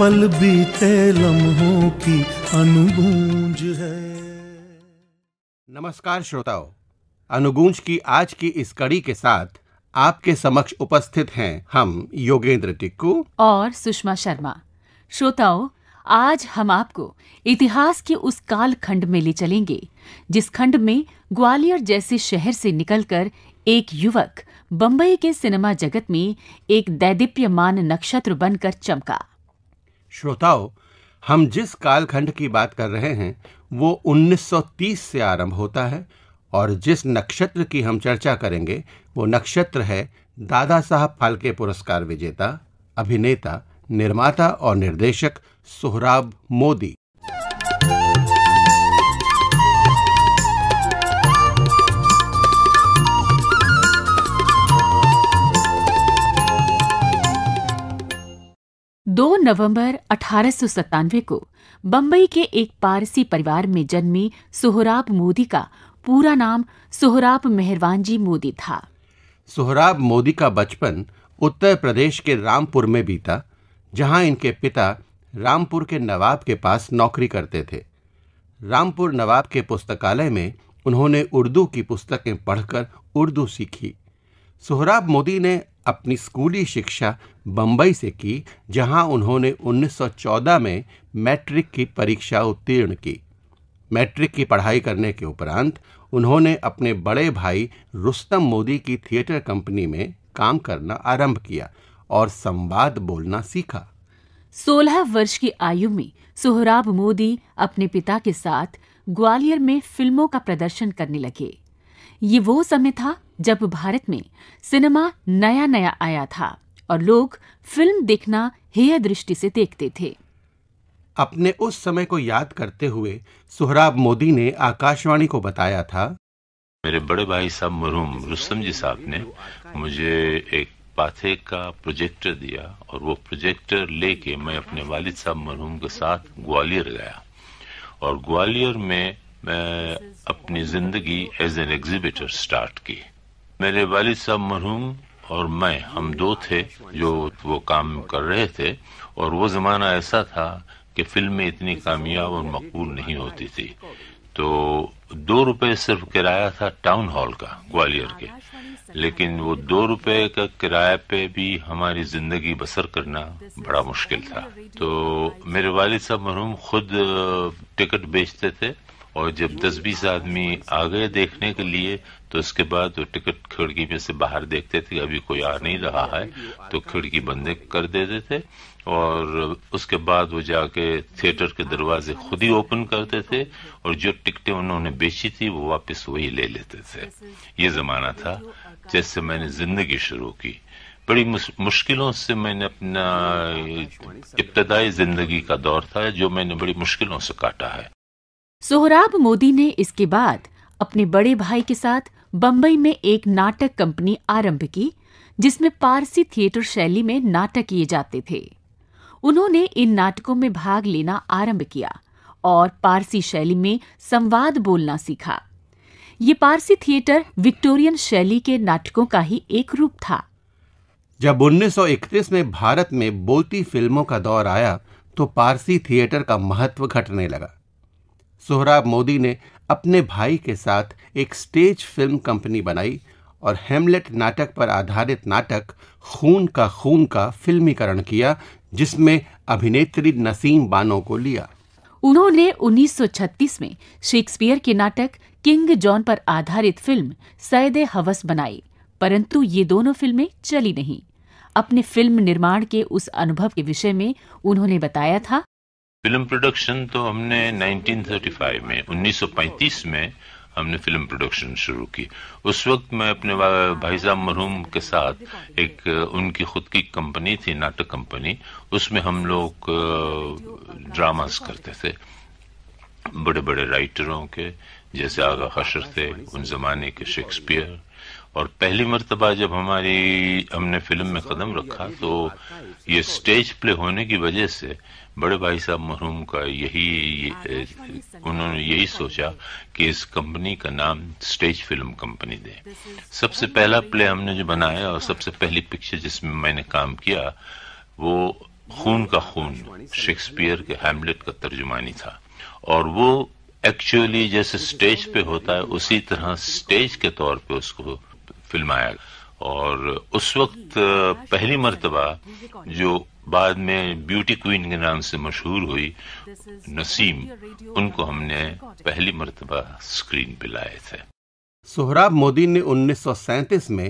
पल बीते लम्हों की अनुगूंज है नमस्कार श्रोताओं अनुगूंज की आज की इस कड़ी के साथ आपके समक्ष उपस्थित हैं हम योगेंद्र टिक्कू और सुषमा शर्मा श्रोताओं आज हम आपको इतिहास के उस काल खंड में ले चलेंगे जिस खंड में ग्वालियर जैसे शहर से निकलकर एक युवक बम्बई के सिनेमा जगत में एक दैदिप्यमान नक्षत्र बनकर चमका श्रोताओं हम जिस कालखंड की बात कर रहे हैं वो 1930 से आरंभ होता है और जिस नक्षत्र की हम चर्चा करेंगे वो नक्षत्र है दादा साहब फालके पुरस्कार विजेता अभिनेता निर्माता और निर्देशक सोहराब मोदी 2 नवंबर अठारह को बम्बई के एक पारसी परिवार में जन्मी सोहराब मोदी का पूरा नाम सोहराब जी मोदी था सोहराब मोदी का बचपन उत्तर प्रदेश के रामपुर में बीता जहां इनके पिता रामपुर के नवाब के पास नौकरी करते थे रामपुर नवाब के पुस्तकालय में उन्होंने उर्दू की पुस्तकें पढ़कर उर्दू सीखी सोहराब मोदी ने अपनी स्कूली शिक्षा बम्बई से की जहां उन्होंने 1914 में मैट्रिक की परीक्षा उत्तीर्ण की मैट्रिक की पढ़ाई करने के उपरांत उन्होंने अपने बड़े भाई रुस्तम मोदी की थिएटर कंपनी में काम करना आरंभ किया और संवाद बोलना सीखा सोलह वर्ष की आयु में सोहराब मोदी अपने पिता के साथ ग्वालियर में फिल्मों का प्रदर्शन करने लगे ये वो समय था जब भारत में सिनेमा नया नया आया था और लोग फिल्म देखना हेय दृष्टि से देखते थे अपने उस समय को याद करते हुए सुहराब मोदी ने आकाशवाणी को बताया था मेरे बड़े भाई साहब मरहूम रुस्तम जी साहब ने मुझे एक पाथे का प्रोजेक्टर दिया और वो प्रोजेक्टर लेके मैं अपने वालिद साहब मरहूम के साथ ग्वालियर गया और ग्वालियर में मैं अपनी जिंदगी एज एन एग्जिबिटर स्टार्ट की मेरे वालिद साहब मरहूम और मैं हम दो थे जो वो काम कर रहे थे और वो ज़माना ऐसा था कि फिल्में इतनी कामयाब और मकबूल नहीं होती थी तो दो रुपए सिर्फ किराया था टाउन हॉल का ग्वालियर के लेकिन वो दो रुपए का किराए पे भी हमारी जिंदगी बसर करना बड़ा मुश्किल था तो मेरे वालिद साहब मरहूम खुद टिकट बेचते थे और जब दस बीस आदमी आ गए देखने के लिए तो उसके बाद वो टिकट खिड़की में से बाहर देखते थे अभी कोई आ नहीं रहा है तो खिड़की बंद कर देते थे और उसके बाद वो जाके थिएटर के दरवाजे खुद ही ओपन करते थे और जो टिकटें उन्होंने बेची थी वो वापस वही ले लेते थे ये ज़माना था जैसे मैंने ज़िंदगी शुरू की बड़ी मुश्किलों से मैंने अपना इब्तदाई ज़िंदगी का दौर था जो मैंने बड़ी मुश्किलों से काटा है सोहराब मोदी ने इसके बाद अपने बड़े भाई के साथ बम्बई में एक नाटक कंपनी आरंभ की जिसमें पारसी थिएटर शैली में नाटक किए जाते थे उन्होंने इन नाटकों में भाग लेना आरंभ किया और पारसी शैली में संवाद बोलना सीखा ये पारसी थिएटर विक्टोरियन शैली के नाटकों का ही एक रूप था जब 1931 में भारत में बोलती फिल्मों का दौर आया तो पारसी थिएटर का महत्व घटने लगा सोहराब मोदी ने अपने भाई के साथ एक स्टेज फिल्म कंपनी बनाई और हेमलेट नाटक पर आधारित नाटक खून का खून का फिल्मीकरण किया जिसमें अभिनेत्री नसीम बानो को लिया उन्होंने 1936 में शेक्सपियर के नाटक किंग जॉन पर आधारित फिल्म सैद हवस बनाई परंतु ये दोनों फिल्में चली नहीं अपने फिल्म निर्माण के उस अनुभव के विषय में उन्होंने बताया था फिल्म प्रोडक्शन तो हमने 1935 में 1935 में हमने फिल्म प्रोडक्शन शुरू की उस वक्त मैं अपने भाई साहब मरहूम के साथ एक उनकी खुद की कंपनी थी नाटक कंपनी उसमें हम लोग ड्रामास करते थे बड़े बड़े राइटरों के जैसे आगा खशर थे उन जमाने के शेक्सपियर और पहली मरतबा जब हमारी हमने फिल्म में कदम रखा तो ये स्टेज प्ले होने की वजह से बड़े भाई साहब मरहूम का यही उन्होंने यही सोचा कि इस कंपनी का नाम स्टेज फिल्म कंपनी दे सबसे पहला प्ले हमने जो बनाया और सबसे पहली पिक्चर जिसमें मैंने काम किया वो खून का खून शेक्सपियर के हेमलेट का तर्जुमानी था और वो एक्चुअली जैसे स्टेज पे होता है उसी तरह स्टेज के तौर पे उसको फिल्माया और उस वक्त पहली मरतबा जो बाद में ब्यूटी क्वीन के नाम से मशहूर हुई नसीम उनको हमने पहली मरतबा स्क्रीन पे लाए थे सोहराब मोदी ने उन्नीस में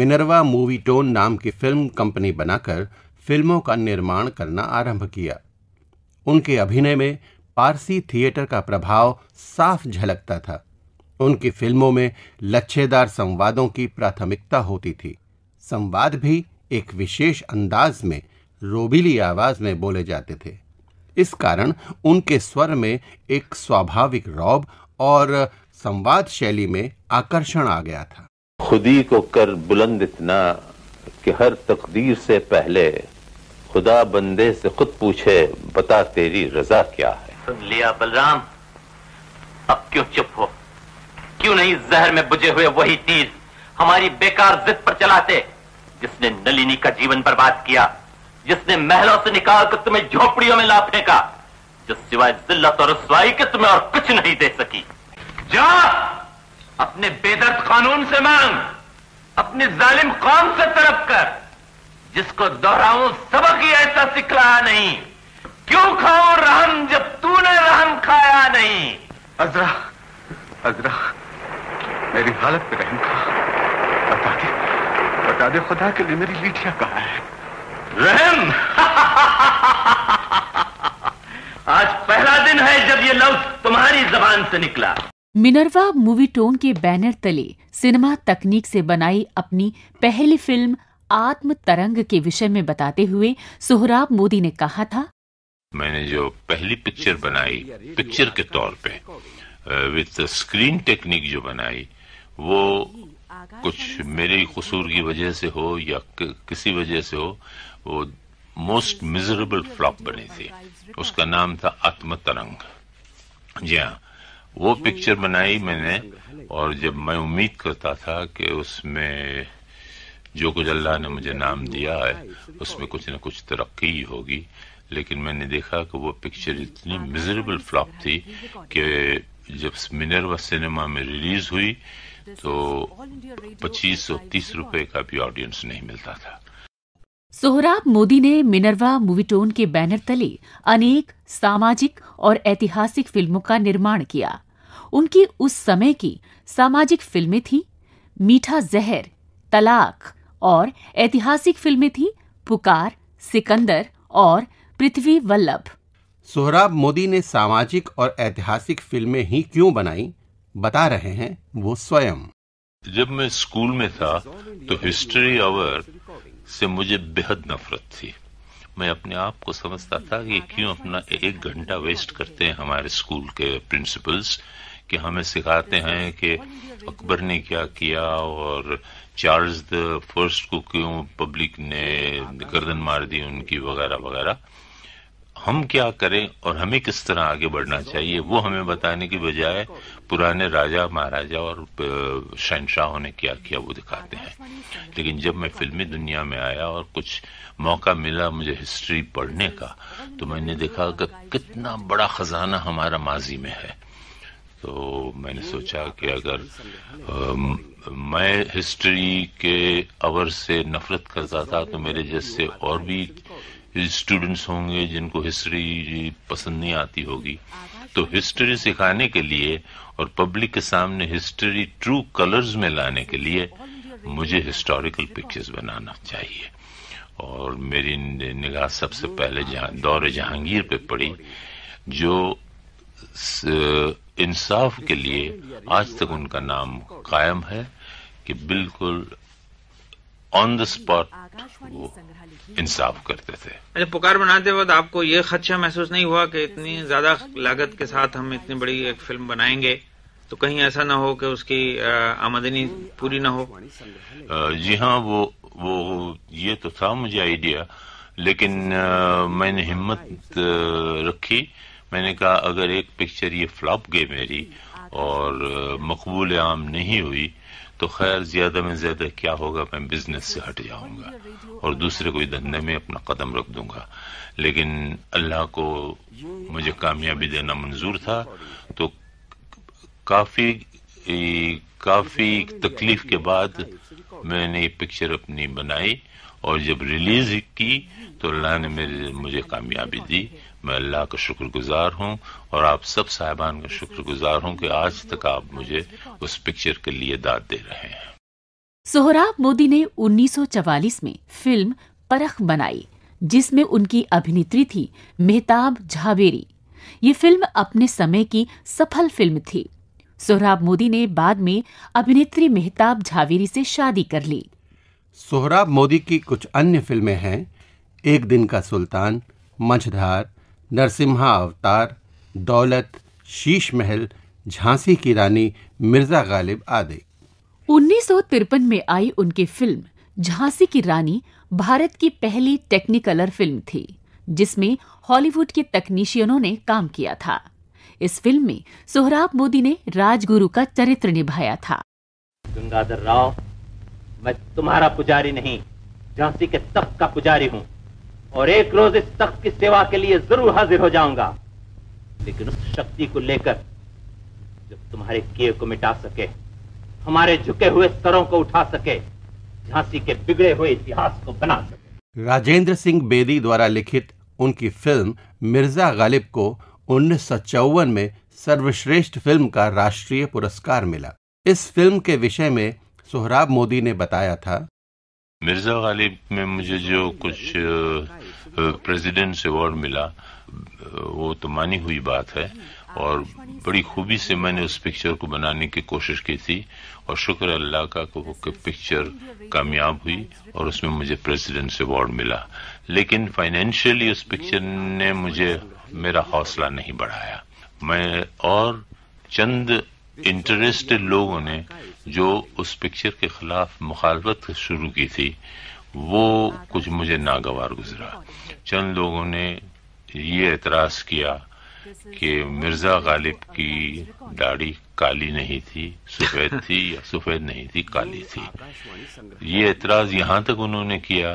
मिनरवा मूवी टोन नाम की फिल्म कंपनी बनाकर फिल्मों का निर्माण करना आरंभ किया उनके अभिनय में पारसी थिएटर का प्रभाव साफ झलकता था उनकी फिल्मों में लच्छेदार संवादों की प्राथमिकता होती थी संवाद भी एक विशेष अंदाज में रोबीली आवाज में बोले जाते थे इस कारण उनके स्वर में एक स्वाभाविक रौब और संवाद शैली में आकर्षण आ गया था खुदी को कर बुलंद इतना कि हर तकदीर से पहले खुदा बंदे से खुद पूछे बता तेरी रजा क्या है सुन लिया बलराम अब क्यों चुप हो क्यों नहीं जहर में बुझे हुए वही तीर हमारी बेकार जिद पर चलाते जिसने नलिनी का जीवन बर्बाद किया जिसने महलों से निकाल कर तुम्हें झोपड़ियों में ला फेंका जो सिवाय जिल्लत और रसवाई के तुम्हें और कुछ नहीं दे सकी जा अपने बेदर्द कानून से मांग अपने जालिम कौम से तरफ कर जिसको दोहराऊं सबक ही ऐसा सिख रहा नहीं क्यों खाओ रहम जब तूने रहम खाया नहीं अजरा अजरा मेरी हालत पे रहम कहा बता दे बता दे खुदा के लिए मेरी लीठिया कहा है रहम आज पहला दिन है जब ये लफ्ज तुम्हारी जबान से निकला मिनरवा मूवी टोन के बैनर तले सिनेमा तकनीक से बनाई अपनी पहली फिल्म आत्म तरंग के विषय में बताते हुए सुहराब मोदी ने कहा था मैंने जो पहली पिक्चर बनाई पिक्चर के तौर पे विद स्क्रीन टेक्निक जो बनाई वो कुछ मेरे कसूर की वजह से हो या कि, किसी वजह से हो वो मोस्ट मिजरेबल फ्लॉप बनी थी उसका नाम था आत्म तरंग जी हाँ वो पिक्चर बनाई मैंने और जब मैं उम्मीद करता था कि उसमें जो कुछ अल्लाह ने मुझे नाम दिया है उसमें कुछ न कुछ तरक्की होगी लेकिन मैंने देखा कि वो पिक्चर इतनी मिजरेबल फ्लॉप थी कि जब मिनरवा सिनेमा में रिलीज हुई तो 25 और रुपए का भी ऑडियंस नहीं मिलता था सोहराब मोदी ने मिनरवा मूवीटोन के बैनर तले अनेक सामाजिक और ऐतिहासिक फिल्मों का निर्माण किया उनकी उस समय की सामाजिक फिल्में थी मीठा जहर तलाक और ऐतिहासिक फिल्में थी पुकार सिकंदर और पृथ्वी वल्लभ सोहराब मोदी ने सामाजिक और ऐतिहासिक फिल्में ही क्यों बनाई बता रहे हैं वो स्वयं जब मैं स्कूल में था तो हिस्ट्री आवर से मुझे बेहद नफरत थी मैं अपने आप को समझता था कि क्यों अपना एक घंटा वेस्ट करते हैं हमारे स्कूल के प्रिंसिपल्स कि हमें सिखाते हैं कि अकबर ने क्या किया और चार्ल्स द फर्स्ट को क्यों पब्लिक ने गर्दन मार दी उनकी वगैरह वगैरह हम क्या करें और हमें किस तरह आगे बढ़ना चाहिए वो हमें बताने की बजाय पुराने राजा महाराजा और शहनशाहों ने क्या किया वो दिखाते हैं लेकिन जब मैं फिल्मी दुनिया में आया और कुछ मौका मिला मुझे हिस्ट्री पढ़ने का तो मैंने देखा कि कितना बड़ा खजाना हमारा माजी में है तो मैंने सोचा कि अगर आ, मैं हिस्ट्री के अवर से नफरत करता था तो मेरे जैसे और भी स्टूडेंट्स होंगे जिनको हिस्ट्री पसंद नहीं आती होगी तो हिस्ट्री सिखाने के लिए और पब्लिक के सामने हिस्ट्री ट्रू कलर्स में लाने के लिए मुझे हिस्टोरिकल पिक्चर्स बनाना चाहिए और मेरी निगाह सबसे पहले दौरे जहांगीर पे पड़ी जो इंसाफ के लिए आज तक उनका नाम कायम है कि बिल्कुल ऑन द स्पॉट वो इंसाफ करते थे अच्छा पुकार बनाते वक्त आपको ये खदशा महसूस नहीं हुआ कि इतनी ज्यादा लागत के साथ हम इतनी बड़ी एक फिल्म बनाएंगे तो कहीं ऐसा ना हो कि उसकी आमदनी पूरी ना हो जी हाँ वो वो ये तो था मुझे आइडिया लेकिन आ, मैंने हिम्मत रखी मैंने कहा अगर एक पिक्चर ये फ्लॉप गई मेरी और मकबूल आम नहीं हुई तो खैर ज़्यादा में ज़्यादा क्या होगा मैं बिजनेस से हट जाऊंगा और दूसरे कोई धंधे में अपना कदम रख दूंगा लेकिन अल्लाह को मुझे कामयाबी देना मंजूर था तो काफ़ी काफ़ी तकलीफ के बाद मैंने ये पिक्चर अपनी बनाई और जब रिलीज की तो अल्लाह ने मेरे मुझे कामयाबी दी मैं अल्लाह का शुक्रगुजार हूँ और आप सब साहिबान का शुक्रगुजार हूँ कि आज तक आप मुझे उस पिक्चर के लिए दाद दे रहे हैं सोहराब मोदी ने 1944 में फिल्म परख बनाई जिसमें उनकी अभिनेत्री थी मेहताब झावेरी ये फिल्म अपने समय की सफल फिल्म थी सोहराब मोदी ने बाद में अभिनेत्री मेहताब झावेरी से शादी कर ली सोहराब मोदी की कुछ अन्य फिल्में हैं एक दिन का सुल्तान मझधार नरसिम्हा अवतार दौलत शीश महल झांसी की रानी मिर्जा गालिब आदि उन्नीस में आई उनकी फिल्म झांसी की रानी भारत की पहली टेक्निकलर फिल्म थी जिसमें हॉलीवुड के तकनीशियनों ने काम किया था इस फिल्म में सोहराब मोदी ने राजगुरु का चरित्र निभाया था गंगाधर राव मैं तुम्हारा पुजारी नहीं झांसी के तप का पुजारी हूँ और एक रोज इस तख्त की सेवा के लिए जरूर हाजिर हो जाऊंगा लेकिन उस शक्ति को लेकर जब तुम्हारे किए को मिटा सके हमारे झुके हुए सरों को उठा सके झांसी के बिगड़े हुए इतिहास को बना सके राजेंद्र सिंह बेदी द्वारा लिखित उनकी फिल्म मिर्जा गालिब को उन्नीस में सर्वश्रेष्ठ फिल्म का राष्ट्रीय पुरस्कार मिला इस फिल्म के विषय में सोहराब मोदी ने बताया था मिर्ज़ा गालिब में मुझे जो कुछ प्रेसिडेंट्स अवार्ड मिला वो तो मानी हुई बात है और बड़ी खूबी से मैंने उस पिक्चर को बनाने की कोशिश की थी और शुक्र अल्लाह का कि पिक्चर कामयाब हुई और उसमें मुझे प्रेसिडेंट्स अवार्ड मिला लेकिन फाइनेंशियली उस पिक्चर ने मुझे मेरा हौसला नहीं बढ़ाया मैं और चंद इंटरेस्टेड लोगों ने जो उस पिक्चर के खिलाफ मुखालफत शुरू की थी वो कुछ मुझे नागवार गुजरा चंद लोगों ने ये एतराज़ किया कि मिर्ज़ा गालिब की दाढ़ी काली नहीं थी सफ़ेद थी या सफ़ेद नहीं थी काली थी ये एतराज़ यहां तक उन्होंने किया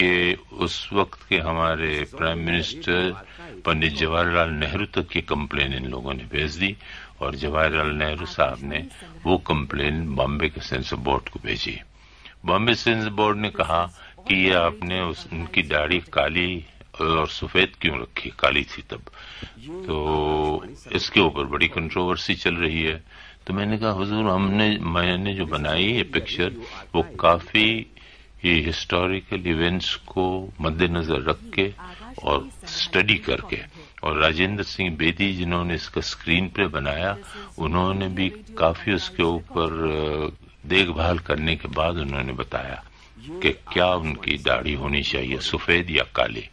कि उस वक्त के हमारे प्राइम मिनिस्टर पंडित जवाहरलाल नेहरू तक की कंप्लेन इन लोगों ने भेज दी और जवाहरलाल नेहरू साहब ने वो कंप्लेन बॉम्बे के सेंसर बोर्ड को भेजी बॉम्बे सेंसर बोर्ड ने कहा कि ये आपने उस, उनकी दाढ़ी काली और सफेद क्यों रखी काली थी तब तो इसके ऊपर बड़ी कंट्रोवर्सी चल रही है तो मैंने कहा हुजूर हमने मैंने जो बनाई ये पिक्चर वो काफी ही हिस्टोरिकल इवेंट्स को मद्देनजर रख के और स्टडी करके और राजेंद्र सिंह बेदी जिन्होंने इसका स्क्रीन प्ले बनाया उन्होंने भी काफी उसके ऊपर देखभाल करने के बाद उन्होंने बताया कि क्या उनकी दाढ़ी होनी चाहिए सफेद या काली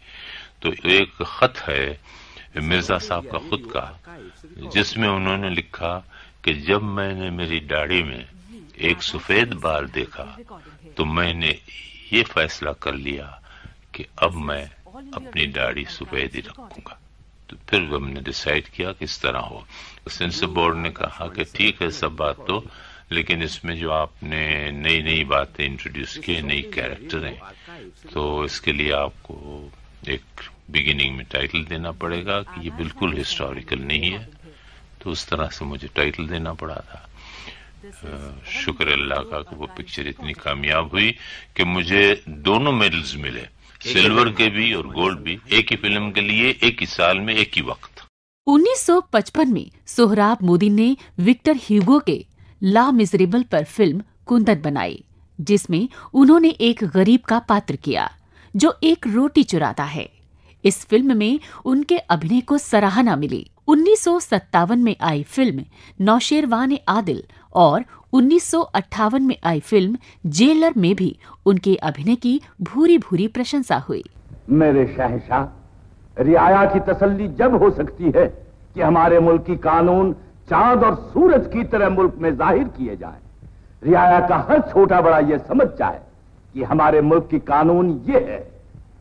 तो एक खत है मिर्जा साहब का खुद का जिसमें उन्होंने लिखा कि जब मैंने मेरी दाढ़ी में एक सफेद बाल देखा तो मैंने ये फैसला कर लिया कि अब मैं अपनी दाढ़ी सफेद ही रखूंगा तो फिर हमने डिसाइड किया कि इस तरह हो सेंसर तो बोर्ड ने कहा कि ठीक है सब बात तो लेकिन इसमें जो आपने नई नई बातें इंट्रोड्यूस किए नई कैरेक्टर हैं तो इसके लिए आपको एक बिगिनिंग में टाइटल देना पड़ेगा कि ये बिल्कुल हिस्टोरिकल नहीं है तो उस तरह से मुझे टाइटल देना पड़ा था शुक्र अल्लाह का कि वो पिक्चर इतनी कामयाब हुई कि मुझे दोनों मेडल्स मिले सिल्वर के भी और गोल्ड भी एक ही फिल्म के लिए एक ही साल में एक ही वक्त 1955 में सोहराब मोदी ने विक्टर ह्यूगो के ला मिजरेबल पर फिल्म कुंदन बनाई जिसमें उन्होंने एक गरीब का पात्र किया जो एक रोटी चुराता है इस फिल्म में उनके अभिनय को सराहना मिली उन्नीस में आई फिल्म नौशेरवान आदिल और उन्नीस में आई फिल्म जेलर में भी उनके अभिनय की भूरी भूरी प्रशंसा हुई मेरे शहशाह रियाया की तसल्ली जब हो सकती है कि हमारे मुल्क की कानून चांद और सूरज की तरह मुल्क में जाहिर किए जाए रियाया का हर छोटा बड़ा यह समझ जाए कि हमारे मुल्क की कानून ये है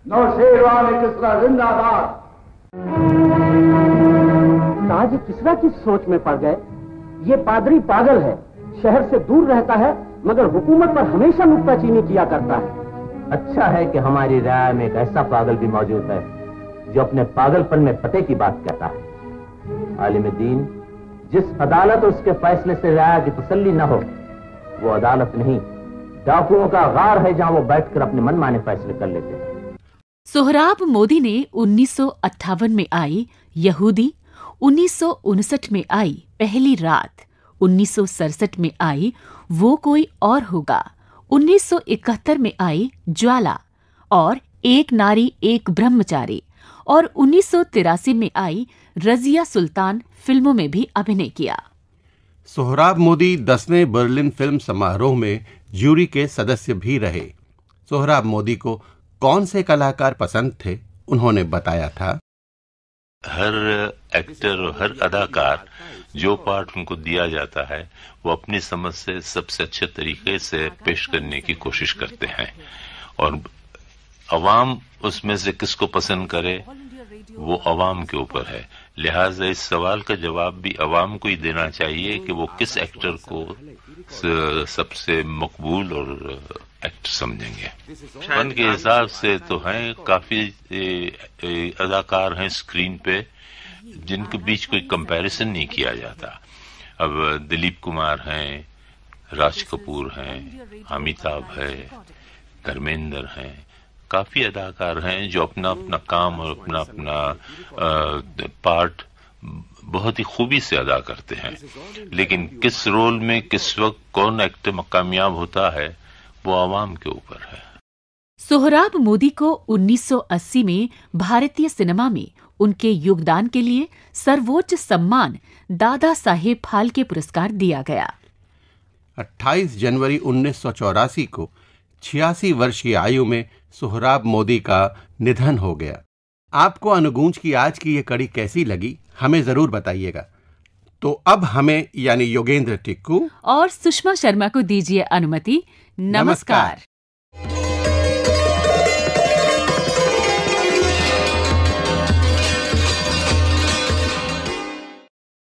नौशेरवान किसरा जिंदाबाद किसरा की सोच में पड़ गए ये पादरी पागल है शहर से दूर रहता है मगर हुकूमत पर हमेशा नुकताचीनी किया करता है अच्छा है कि हमारी राय में एक ऐसा पागल भी मौजूद है जो अपने पागलपन में पते की बात कहता है आलिम दीन जिस अदालत उसके फैसले से राय की तसली न हो वो अदालत नहीं डाकुओं का गार है जहां वो बैठकर अपने मनमाने फैसले कर लेते हैं सोहराब मोदी ने उन्नीस में आई यहूदी उन्नीस में आई पहली रात उन्नीस में आई वो कोई और होगा 1971 में आई ज्वाला और एक नारी एक ब्रह्मचारी और उन्नीस में आई रजिया सुल्तान फिल्मों में भी अभिनय किया सोहराब मोदी दसवें बर्लिन फिल्म समारोह में ज्यूरी के सदस्य भी रहे सोहराब मोदी को कौन से कलाकार पसंद थे उन्होंने बताया था हर एक्टर और हर अदाकार जो पार्ट उनको दिया जाता है वो अपनी समझ से सबसे अच्छे तरीके से पेश करने की कोशिश करते हैं और अवाम उसमें से किसको पसंद करे वो अवाम के ऊपर है लिहाजा इस सवाल का जवाब भी अवाम को ही देना चाहिए कि वो किस एक्टर को सबसे मकबूल और एक्ट समझेंगे फन के हिसाब से तो हैं काफी अदाकार हैं स्क्रीन पे जिनके बीच कोई कंपैरिजन नहीं किया जाता अब दिलीप कुमार हैं राज कपूर हैं अमिताभ है धर्मेंद्र हैं काफी अदाकार हैं जो अपना अपना काम और अपना अपना पार्ट बहुत ही खूबी से अदा करते हैं लेकिन किस रोल में किस वक्त कौन एक्टर कामयाब होता है वो आवाम के ऊपर है सोहराब मोदी को 1980 में भारतीय सिनेमा में उनके योगदान के लिए सर्वोच्च सम्मान दादा साहेब फाल्के पुरस्कार दिया गया 28 जनवरी उन्नीस को छियासी वर्ष की आयु में सोहराब मोदी का निधन हो गया आपको अनुगूंज की आज की ये कड़ी कैसी लगी हमें जरूर बताइएगा तो अब हमें यानी योगेंद्र टिक्कू और सुषमा शर्मा को दीजिए अनुमति नमस्कार